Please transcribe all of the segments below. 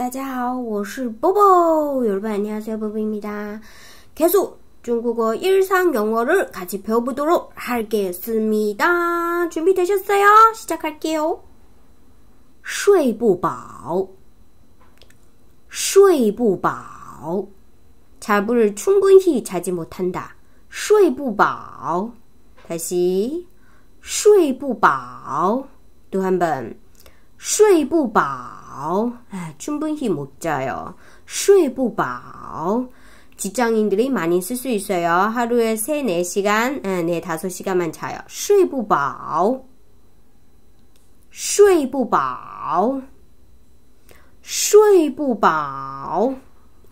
大家好,我是 뽀뽀. 여러분 안녕하세요. 뽀뽀입니다. 계속 중국어 일상 영어를 같이 배워보도록 하겠습니다. 준비되셨어요? 시작할게요. 睡不饱,睡不饱. 잠을 충분히 자지 못한다. 睡不饱. 다시 睡不饱. 또한 번. 睡不饱，哎，充分是没在哟。睡不饱，직장인들이많이쓸수있어요하루에세네시간응네다섯시간만자요睡不饱，睡不饱，睡不饱，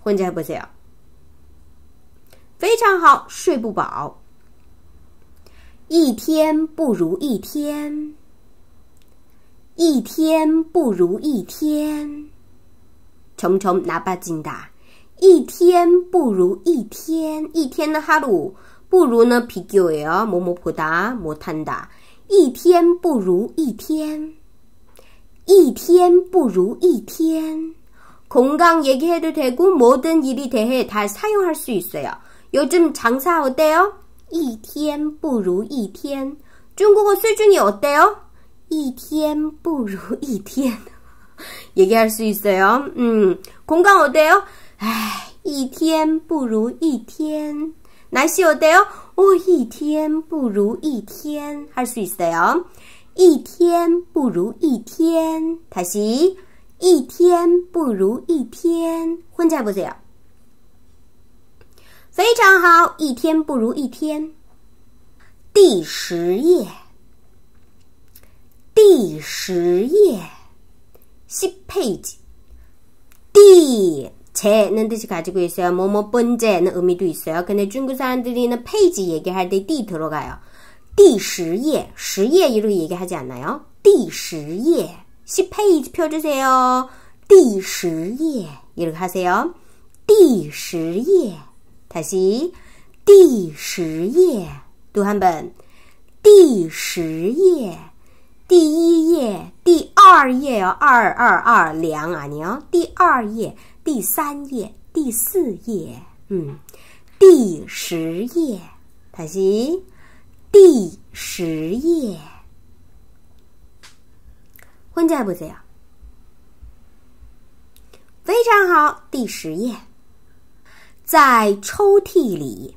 혼자보세요非常好，睡不饱，一天不如一天。一天不如一天. 점점 나빠진다. 一天不如一天.一天은 하루, 不如는 비교예요. 뭐뭐보다 못한다. 一天不如一天.一天不如一天. 건강 얘기해도 되고 모든 일이 대해 다 사용할 수 있어요. 요즘 장사 어때요? 一天不如一天. 중국어 수준이 어때요? 一天不如一天，一个二数一的哦，嗯，空干有得哦，唉，一天不如一天，哪是有的哦？哦，一天不如一天，二数一的哦，一天不如一天，它是？一天不如一天，混在不的？非常好，一天不如一天，第十页。第十页 10페이지 띠 제는 뜻이 가지고 있어요. 뭐뭐 번째는 의미도 있어요. 근데 중국 사람들이는 페이지 얘기할 때띠 들어가요. 第十页 10页로 얘기하지 않나요? 第十页 10페이지 펴주세요. 第十页 이렇게 하세요. 第十页 다시 第十页또 한번 第十页第一页，第二页二二二两啊，你哦，第二页，第三页，第四页，嗯，第十页，看西，第十页，混在不在呀？非常好，第十页，在抽屉里，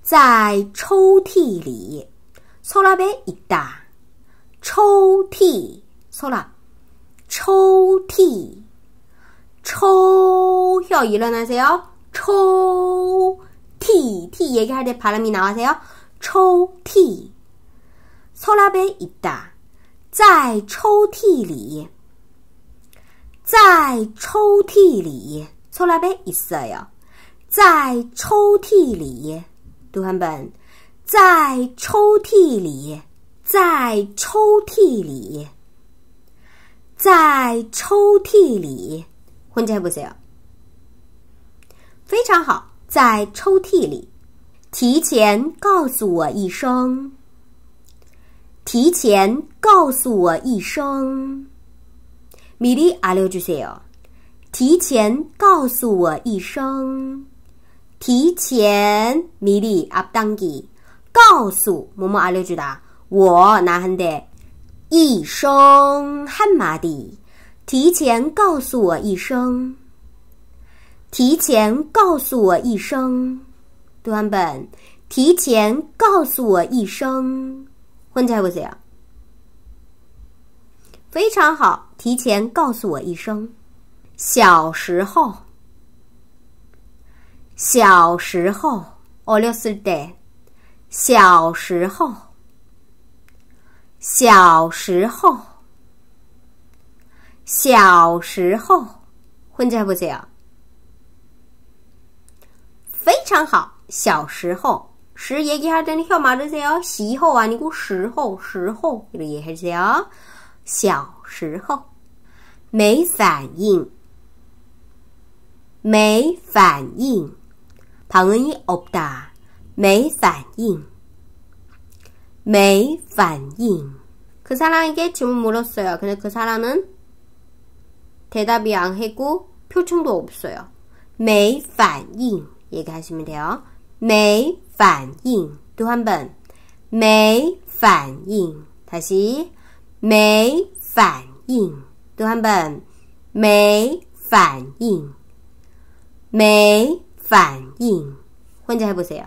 在抽屉里，抽老板一打。抽屉，错了。抽屉，抽要议了那谁哦。抽屉，屉，얘기할때바람이나와세요抽屉，서랍에있다在抽屉里，在抽屉里，서랍에있어요在抽屉里，读韩文，在抽屉里。在抽屉里，在抽屉里，混起不行。非常好，在抽屉里，提前告诉我一声，提前告诉我一声，米粒阿六句谁哦？提前告诉我一声，提前米粒阿布当吉告诉某某阿六句哒。我哪很得一声，很麻的，提前告诉我一声，提前告诉我一声，读完本，提前告诉我一声，混起来不怎样？非常好，提前告诉我一声，小时候，小时候，哦六四的，小时候。小时候，小时候，混在不讲，非常好。小时候，十爷爷还等你跳马步噻哦。时候啊，你顾时候，时候有的爷爷还讲，小时候没反应，没反应，旁人一殴哒，没反应。 没反应.그 사람에게 질문 물었어요. 근데 그 사람은 대답이 안 했고 표정도 없어요. 没反应 얘기하시면 돼요. 没反应.또한 번. 没反应. 다시 没反应.또한 번. 没反应.没反应. 혼자 해보세요.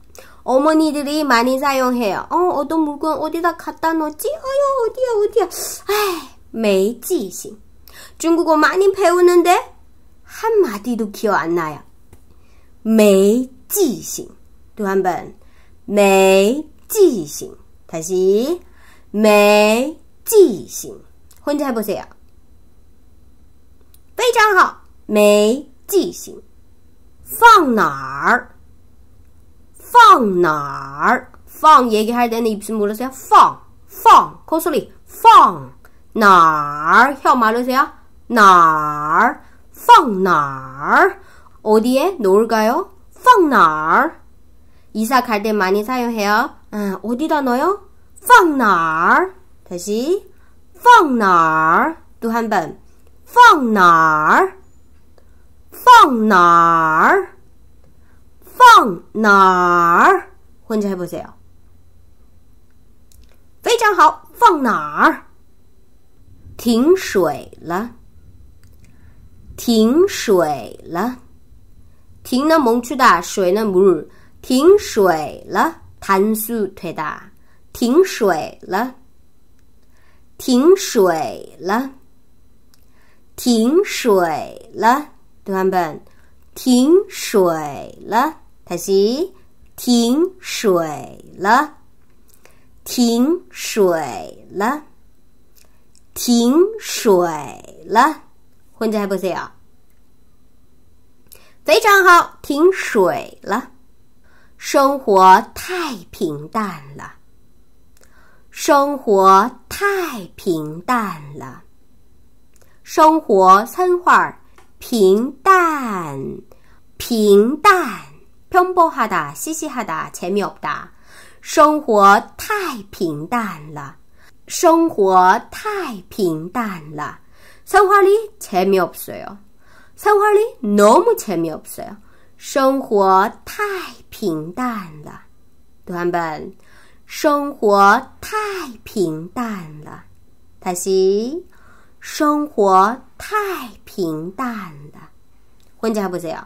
어머니들이 많이 사용해요. 어, 어떤 물건 어디다 갖다 놓지? 아유, 어디야, 어디야. 에이, 메이지신. 중국어 많이 배우는데 한마디도 기억 안 나요. 메이지신. 또한 번. 메이지신. 다시. 메이지신. 혼자 해보세요. 非常好，没记性，放哪儿？放哪儿?放 얘기할 때는 입술 모르세요? 펑, 펑, 코소리 펑, 날, 혀 마르세요? 날, 펑, 날 어디에 놓을까요? 펑, 날 이사 갈 때 많이 사용해요 아, 어디다 넣어요? 펑, 날 다시 펑, 날또 한번 펑, 날 펑, 날放哪儿？混着还不行。非常好，放哪儿？停水了，停水了，停呢蒙去的水呢母日，停水了，弹速忒大，停水了，停水了，停水了，读完本，停水了。看，西停水了，停水了，停水了，混子还不行啊！非常好，停水了，生活太平淡了，生活太平淡了，生活，参会儿平淡，平淡。평보하다시시哈哒，趣味없 다。 生活太平淡了，生活太平淡了。생활里재미없어 요。 생활里너무재미없어 요。 生活太平淡了。读韩生活太平淡了。다 시， 生活太平淡了。混句不这样。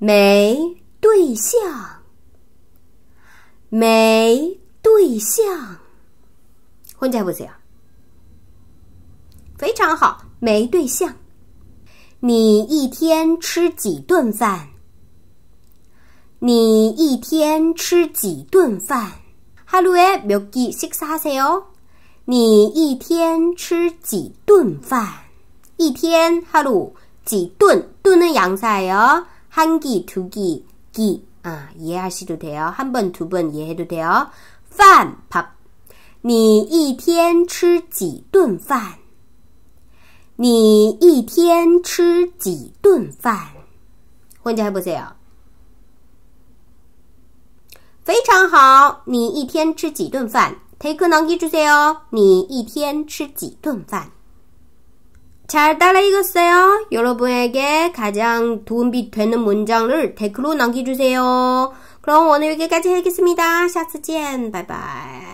没对象，没对象，혼자不세 요。 非常好，没对象。你一天吃几顿饭？你一天吃几顿饭？Hello, I'm lucky six hundred. You? 你一天吃几顿饭？一天，Hello 几顿？顿的洋菜哟。한 기, 두 기, 기. 아, 이해하시도 돼요. 한 번, 두 번 이해해도 돼요. 饭, 밥. 你一天吃几顿饭?你一天吃几顿饭? 혼자 해보세요. 非常好,你一天吃几顿饭? 테이크 넘겨주세요. 你一天吃几顿饭?잘 따라 읽었어요? 여러분에게 가장 도움이 되는 문장을 댓글로 남겨주세요. 그럼 오늘 여기까지 하겠습니다. 下次见，拜拜。